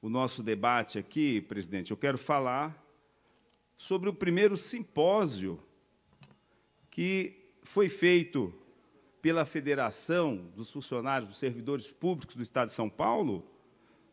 o nosso debate aqui, presidente, eu quero falar sobre o primeiro simpósio que foi feito pela Federação dos Funcionários dos Servidores Públicos do Estado de São Paulo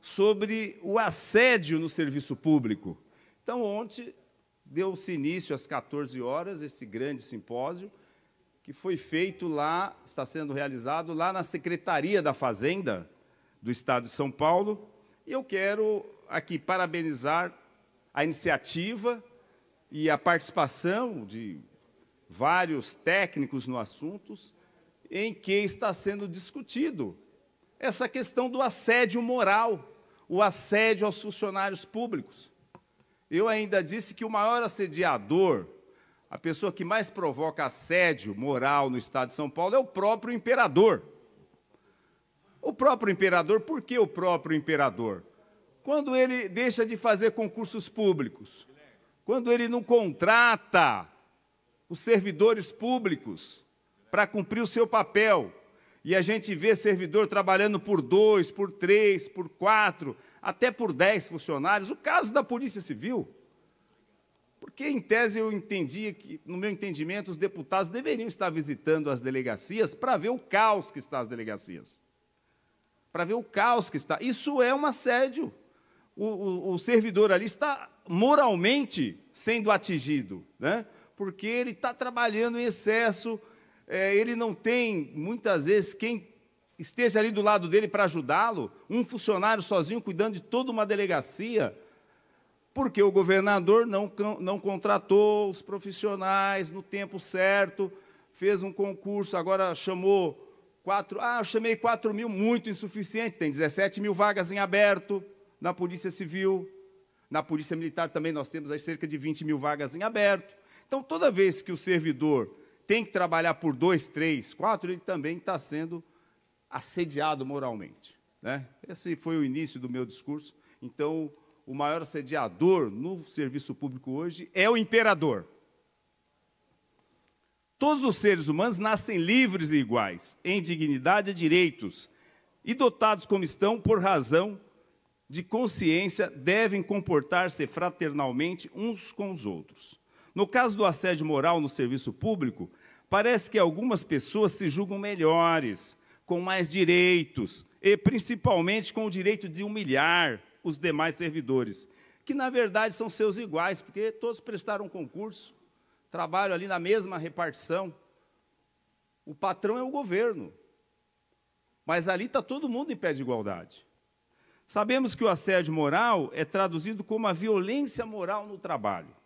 sobre o assédio no serviço público. Então, ontem deu-se início às 14 horas esse grande simpósio que foi feito lá, está sendo realizado lá na Secretaria da Fazenda do Estado de São Paulo, eu quero aqui parabenizar a iniciativa e a participação de vários técnicos no assunto, em que está sendo discutido essa questão do assédio moral, o assédio aos funcionários públicos. Eu ainda disse que o maior assediador, a pessoa que mais provoca assédio moral no Estado de São Paulo, é o próprio imperador. O próprio imperador, por que o próprio imperador? Quando ele deixa de fazer concursos públicos, quando ele não contrata os servidores públicos para cumprir o seu papel, e a gente vê servidor trabalhando por dois, por três, por quatro, até por dez funcionários. O caso da Polícia Civil. Porque, em tese, eu entendia que, no meu entendimento, os deputados deveriam estar visitando as delegacias para ver o caos que está as delegacias para ver o caos que está. Isso é um assédio. O, o, o servidor ali está moralmente sendo atingido, né? porque ele está trabalhando em excesso, é, ele não tem, muitas vezes, quem esteja ali do lado dele para ajudá-lo, um funcionário sozinho cuidando de toda uma delegacia, porque o governador não, não contratou os profissionais no tempo certo, fez um concurso, agora chamou Quatro, ah, eu chamei 4 mil, muito insuficiente, tem 17 mil vagas em aberto na Polícia Civil, na Polícia Militar também nós temos as cerca de 20 mil vagas em aberto. Então, toda vez que o servidor tem que trabalhar por dois, três, quatro, ele também está sendo assediado moralmente. Né? Esse foi o início do meu discurso. Então, o maior assediador no serviço público hoje é o imperador. Todos os seres humanos nascem livres e iguais, em dignidade e direitos, e dotados como estão por razão de consciência, devem comportar-se fraternalmente uns com os outros. No caso do assédio moral no serviço público, parece que algumas pessoas se julgam melhores, com mais direitos, e principalmente com o direito de humilhar os demais servidores, que na verdade são seus iguais, porque todos prestaram concurso, trabalham ali na mesma repartição. O patrão é o governo. Mas ali está todo mundo em pé de igualdade. Sabemos que o assédio moral é traduzido como a violência moral no trabalho.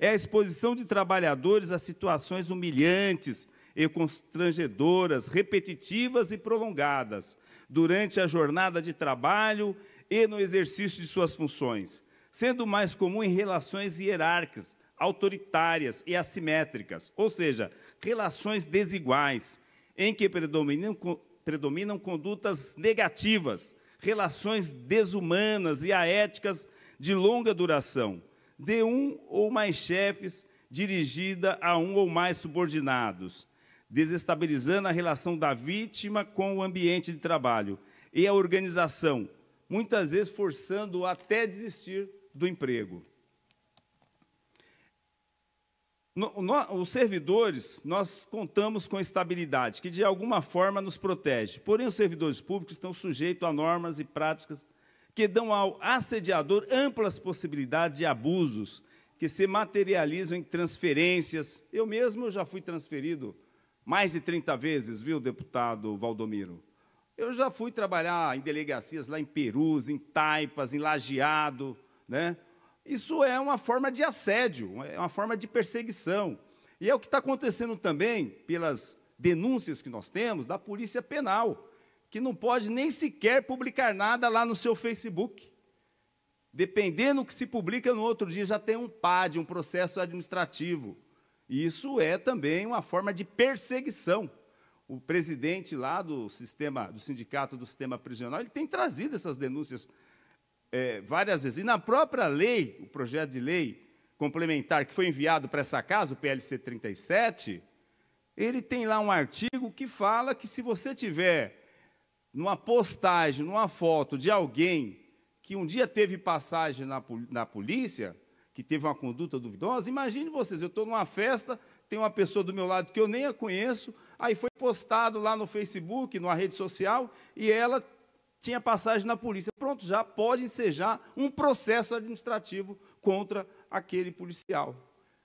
É a exposição de trabalhadores a situações humilhantes e constrangedoras, repetitivas e prolongadas, durante a jornada de trabalho e no exercício de suas funções, sendo mais comum em relações hierárquicas, autoritárias e assimétricas, ou seja, relações desiguais, em que predominam, predominam condutas negativas, relações desumanas e aéticas de longa duração, de um ou mais chefes dirigida a um ou mais subordinados, desestabilizando a relação da vítima com o ambiente de trabalho e a organização, muitas vezes forçando até desistir do emprego. No, no, os servidores, nós contamos com estabilidade, que de alguma forma nos protege. Porém, os servidores públicos estão sujeitos a normas e práticas que dão ao assediador amplas possibilidades de abusos que se materializam em transferências. Eu mesmo já fui transferido mais de 30 vezes, viu, deputado Valdomiro? Eu já fui trabalhar em delegacias lá em Perus, em Taipas, em Lajeado, né? Isso é uma forma de assédio, é uma forma de perseguição. E é o que está acontecendo também, pelas denúncias que nós temos, da Polícia Penal, que não pode nem sequer publicar nada lá no seu Facebook. Dependendo do que se publica, no outro dia já tem um PAD, um processo administrativo. Isso é também uma forma de perseguição. O presidente lá do sistema do sindicato do sistema prisional, ele tem trazido essas denúncias é, várias vezes. E na própria lei, o projeto de lei complementar que foi enviado para essa casa, o PLC 37, ele tem lá um artigo que fala que se você tiver numa postagem, numa foto de alguém que um dia teve passagem na, na polícia, que teve uma conduta duvidosa, imagine vocês, eu estou numa festa, tem uma pessoa do meu lado que eu nem a conheço, aí foi postado lá no Facebook, numa rede social, e ela tinha passagem na polícia. Pronto, já pode ensejar um processo administrativo contra aquele policial.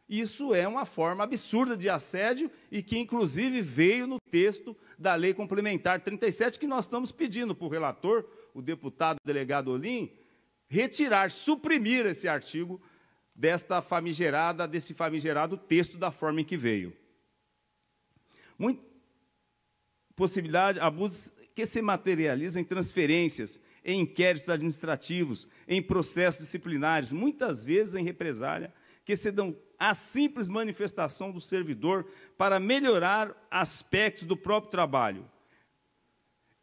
Isso é uma forma absurda de assédio e que, inclusive, veio no texto da Lei Complementar 37, que nós estamos pedindo para o relator, o deputado delegado Olim, retirar, suprimir esse artigo desta famigerada, desse famigerado texto da forma em que veio. Muito possibilidade, abuso que se materializa em transferências, em inquéritos administrativos, em processos disciplinares, muitas vezes em represália, que se dão à simples manifestação do servidor para melhorar aspectos do próprio trabalho.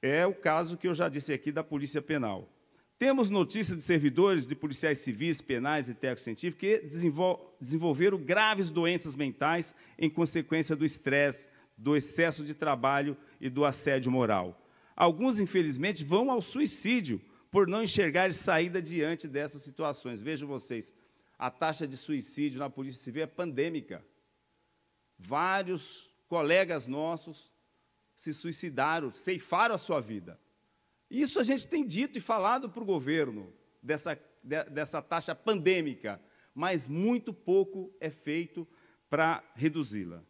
É o caso que eu já disse aqui da Polícia Penal. Temos notícias de servidores de policiais civis, penais e técnicos científicos que desenvolveram graves doenças mentais em consequência do estresse, do excesso de trabalho e do assédio moral. Alguns, infelizmente, vão ao suicídio por não enxergar saída diante dessas situações. Vejam vocês, a taxa de suicídio na Polícia Civil é pandêmica. Vários colegas nossos se suicidaram, ceifaram a sua vida. Isso a gente tem dito e falado para o governo, dessa, de, dessa taxa pandêmica, mas muito pouco é feito para reduzi-la.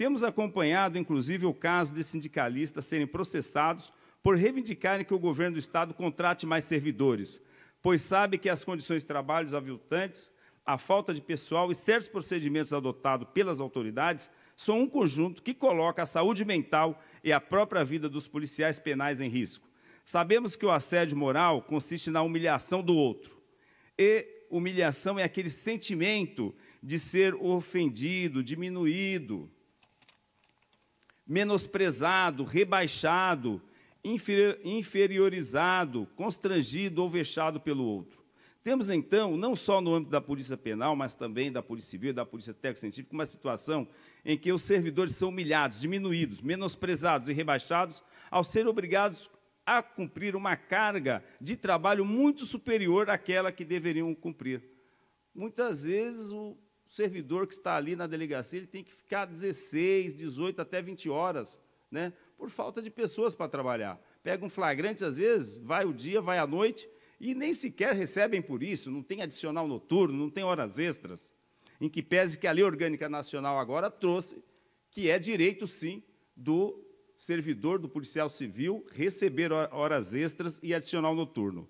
Temos acompanhado, inclusive, o caso de sindicalistas serem processados por reivindicarem que o governo do Estado contrate mais servidores, pois sabe que as condições de trabalho aviltantes, a falta de pessoal e certos procedimentos adotados pelas autoridades são um conjunto que coloca a saúde mental e a própria vida dos policiais penais em risco. Sabemos que o assédio moral consiste na humilhação do outro. E humilhação é aquele sentimento de ser ofendido, diminuído, menosprezado, rebaixado, inferiorizado, constrangido ou vexado pelo outro. Temos, então, não só no âmbito da Polícia Penal, mas também da Polícia Civil, da Polícia Técnico-Científica, uma situação em que os servidores são humilhados, diminuídos, menosprezados e rebaixados ao serem obrigados a cumprir uma carga de trabalho muito superior àquela que deveriam cumprir. Muitas vezes o o servidor que está ali na delegacia ele tem que ficar 16, 18 até 20 horas, né? Por falta de pessoas para trabalhar. Pega um flagrante às vezes, vai o dia, vai a noite e nem sequer recebem por isso, não tem adicional noturno, não tem horas extras. Em que pese que a Lei Orgânica Nacional agora trouxe que é direito sim do servidor do policial civil receber horas extras e adicional noturno.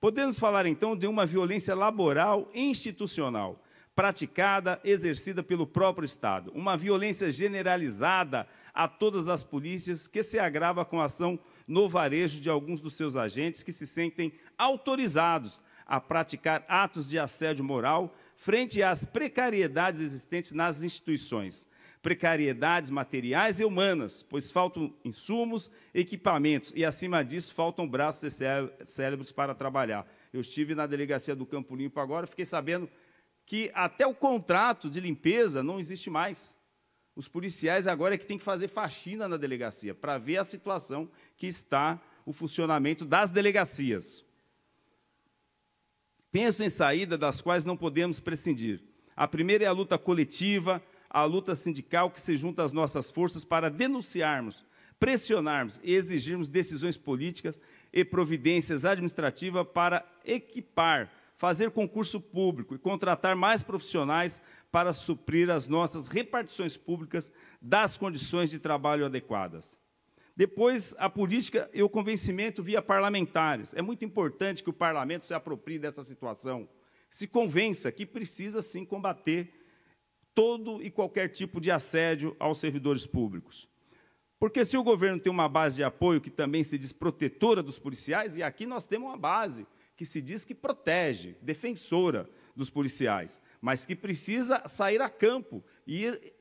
Podemos falar então de uma violência laboral institucional praticada, exercida pelo próprio Estado. Uma violência generalizada a todas as polícias, que se agrava com a ação no varejo de alguns dos seus agentes que se sentem autorizados a praticar atos de assédio moral frente às precariedades existentes nas instituições. Precariedades materiais e humanas, pois faltam insumos, equipamentos e, acima disso, faltam braços e cérebros para trabalhar. Eu estive na delegacia do Campo Limpo agora, fiquei sabendo que até o contrato de limpeza não existe mais. Os policiais agora é que tem que fazer faxina na delegacia para ver a situação que está o funcionamento das delegacias. Penso em saídas das quais não podemos prescindir. A primeira é a luta coletiva, a luta sindical que se junta às nossas forças para denunciarmos, pressionarmos e exigirmos decisões políticas e providências administrativas para equipar fazer concurso público e contratar mais profissionais para suprir as nossas repartições públicas das condições de trabalho adequadas. Depois, a política e o convencimento via parlamentares. É muito importante que o parlamento se aproprie dessa situação, se convença que precisa, sim, combater todo e qualquer tipo de assédio aos servidores públicos. Porque se o governo tem uma base de apoio que também se diz protetora dos policiais, e aqui nós temos uma base que se diz que protege, defensora dos policiais, mas que precisa sair a campo e ir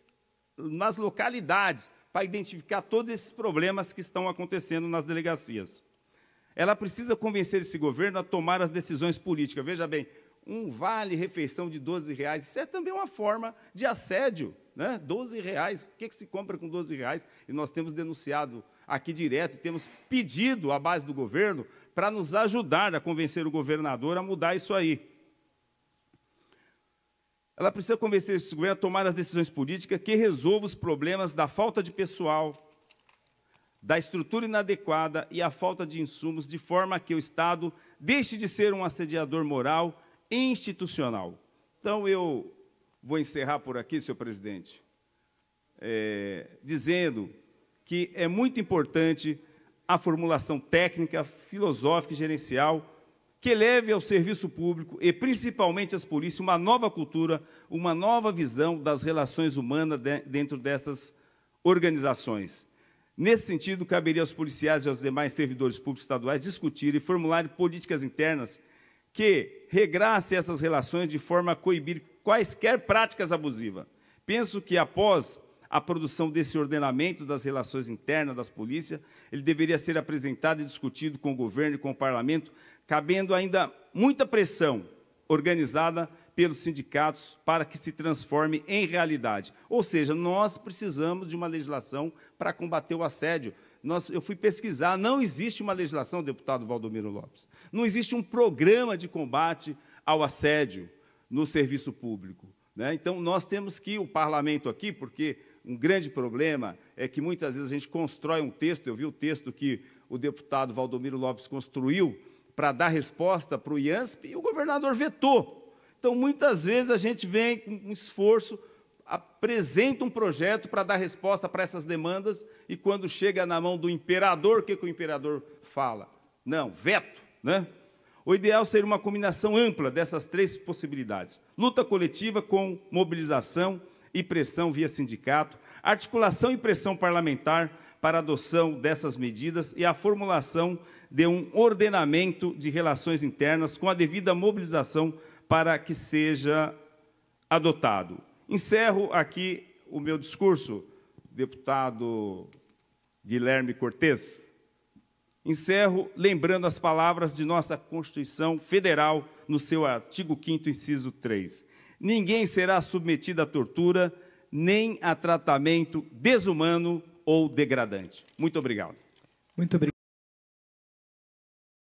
nas localidades para identificar todos esses problemas que estão acontecendo nas delegacias. Ela precisa convencer esse governo a tomar as decisões políticas. Veja bem, um vale-refeição de 12 reais, isso é também uma forma de assédio. Né? 12 reais, o que, é que se compra com 12 reais? E nós temos denunciado aqui direto e temos pedido à base do governo para nos ajudar a convencer o governador a mudar isso aí. Ela precisa convencer esse governo a tomar as decisões políticas que resolvam os problemas da falta de pessoal, da estrutura inadequada e a falta de insumos, de forma que o Estado deixe de ser um assediador moral e institucional. Então, eu vou encerrar por aqui, senhor presidente, é, dizendo que é muito importante a formulação técnica, filosófica e gerencial que leve ao serviço público e principalmente às polícias uma nova cultura, uma nova visão das relações humanas dentro dessas organizações. Nesse sentido, caberia aos policiais e aos demais servidores públicos estaduais discutir e formular políticas internas que regrasse essas relações de forma a coibir quaisquer práticas abusivas. Penso que após a produção desse ordenamento das relações internas das polícias, ele deveria ser apresentado e discutido com o governo e com o parlamento, cabendo ainda muita pressão organizada pelos sindicatos para que se transforme em realidade. Ou seja, nós precisamos de uma legislação para combater o assédio. Nós, eu fui pesquisar, não existe uma legislação, deputado Valdomiro Lopes, não existe um programa de combate ao assédio no serviço público. Né? Então, nós temos que o parlamento aqui, porque um grande problema é que muitas vezes a gente constrói um texto, eu vi o texto que o deputado Valdomiro Lopes construiu para dar resposta para o IANSP e o governador vetou. Então, muitas vezes a gente vem com um esforço, apresenta um projeto para dar resposta para essas demandas e quando chega na mão do imperador, o que, que o imperador fala? Não, veto, né? O ideal seria uma combinação ampla dessas três possibilidades: luta coletiva com mobilização e pressão via sindicato, articulação e pressão parlamentar para a adoção dessas medidas e a formulação de um ordenamento de relações internas com a devida mobilização para que seja adotado. Encerro aqui o meu discurso, deputado Guilherme Cortes. Encerro lembrando as palavras de nossa Constituição Federal, no seu artigo 5, inciso 3. Ninguém será submetido à tortura, nem a tratamento desumano ou degradante. Muito obrigado. Muito obrigado.